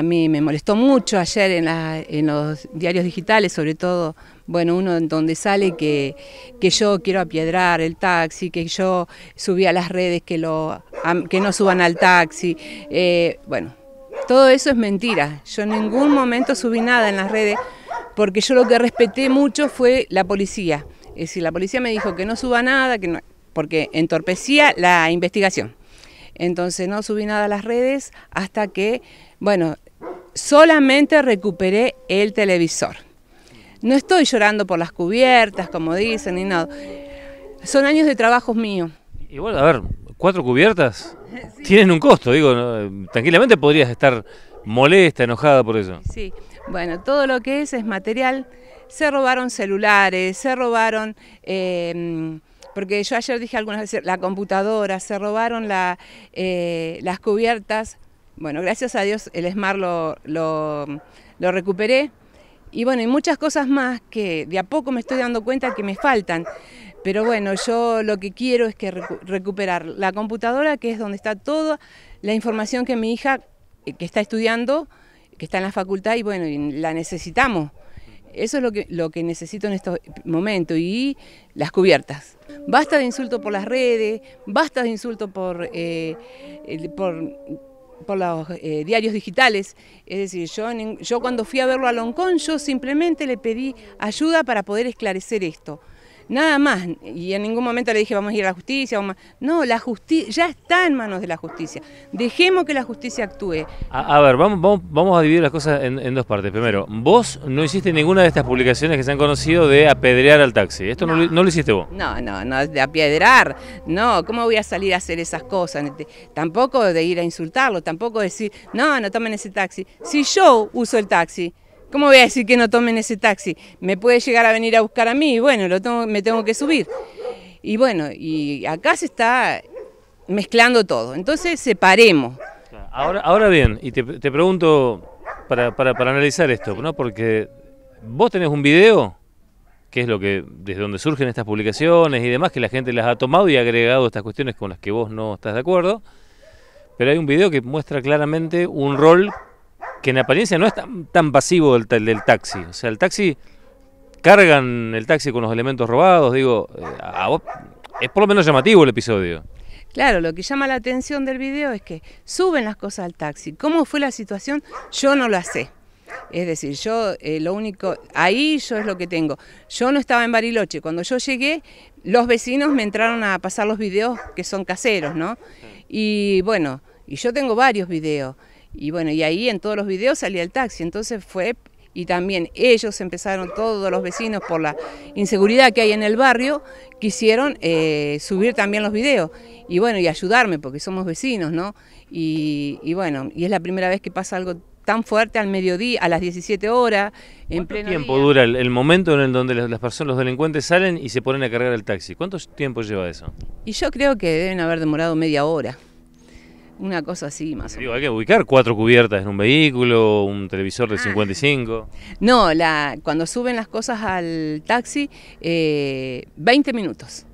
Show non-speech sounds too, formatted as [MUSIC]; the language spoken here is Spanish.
a mí me molestó mucho ayer en, los diarios digitales, sobre todo, bueno, uno en donde sale que, yo quiero apiedrar el taxi, que yo subí a las redes que, lo, que no suban al taxi. Eh, bueno, todo eso es mentira. Yo en ningún momento subí nada en las redes porque yo lo que respeté mucho fue la policía. Es decir, la policía me dijo que no suba nada, que no, porque entorpecía la investigación. Entonces no subí nada a las redes hasta que, bueno, solamente recuperé el televisor. No estoy llorando por las cubiertas, como dicen, ni nada. Son años de trabajos míos. Igual, a ver, cuatro cubiertas [LAUGHS] tienen un costo, digo, tranquilamente podrías estar molesta, enojada por eso. Sí, bueno, todo lo que es es material. Se robaron celulares, se robaron... Eh, porque yo ayer dije algunas veces, la computadora, se robaron eh, las cubiertas, bueno, gracias a Dios el ESMAR lo, lo, recuperé. Y bueno, hay muchas cosas más que de a poco me estoy dando cuenta que me faltan. Pero bueno, yo lo que quiero es que recuperar la computadora, que es donde está toda la información que mi hija, eh, que está estudiando, que está en la facultad, y bueno, la necesitamos. Eso es lo que, lo que necesito en estos momentos y las cubiertas. Basta de insulto por las redes, basta de insulto por, eh, por por los eh, diarios digitales. Es decir, yo, yo cuando fui a verlo a Loncón, yo simplemente le pedí ayuda para poder esclarecer esto. Nada más. Y en ningún momento le dije, vamos a ir a la justicia. Vamos No, la justicia ya está en manos de la justicia. Dejemos que la justicia actúe. A, ver, vamos, vamos, a dividir las cosas en, dos partes. Primero, vos no hiciste ninguna de estas publicaciones que se han conocido de apedrear al taxi. Esto no, lo, hiciste vos. No, no, no, de apedrear. No, ¿cómo voy a salir a hacer esas cosas? Tampoco de ir a insultarlo, tampoco decir, no, no tomen ese taxi. Si yo uso el taxi, ¿Cómo voy a decir que no tomen ese taxi? Me puede llegar a venir a buscar a mí y bueno, lo me tengo que subir. Y bueno, y acá se está mezclando todo. Entonces separemos. Ahora, ahora bien, y te, pregunto para, analizar esto, ¿no? Porque vos tenés un video, que es lo que, desde donde surgen estas publicaciones y demás, que la gente las ha tomado y ha agregado estas cuestiones con las que vos no estás de acuerdo. Pero hay un video que muestra claramente un rol que en apariencia no es tan, tan pasivo el, del taxi. O sea, el taxi, cargan el taxi con los elementos robados, digo, eh, es por lo menos llamativo el episodio. Claro, lo que llama la atención del video es que suben las cosas al taxi. ¿Cómo fue la situación? Yo no lo sé. Es decir, yo eh, lo único, ahí yo es lo que tengo. Yo no estaba en Bariloche. Cuando yo llegué, los vecinos me entraron a pasar los videos que son caseros, ¿no? Y bueno, y yo tengo varios videos. Y bueno, y ahí en todos los videos salía el taxi, entonces fue y también ellos empezaron, todos los vecinos, por la inseguridad que hay en el barrio, quisieron eh, subir también los videos y bueno, y ayudarme porque somos vecinos, ¿no? Y, bueno, y es la primera vez que pasa algo tan fuerte al mediodía, a las 17 horas, en pleno tiempo dura el, momento en el donde las, personas, los delincuentes salen y se ponen a cargar el taxi? ¿Cuánto tiempo lleva eso? Y yo creo que deben haber demorado media hora. Una cosa así, más o menos. Hay que ubicar cuatro cubiertas en un vehículo, un televisor de 55. Ah. No, la, cuando suben las cosas al taxi, eh, 20 minutos.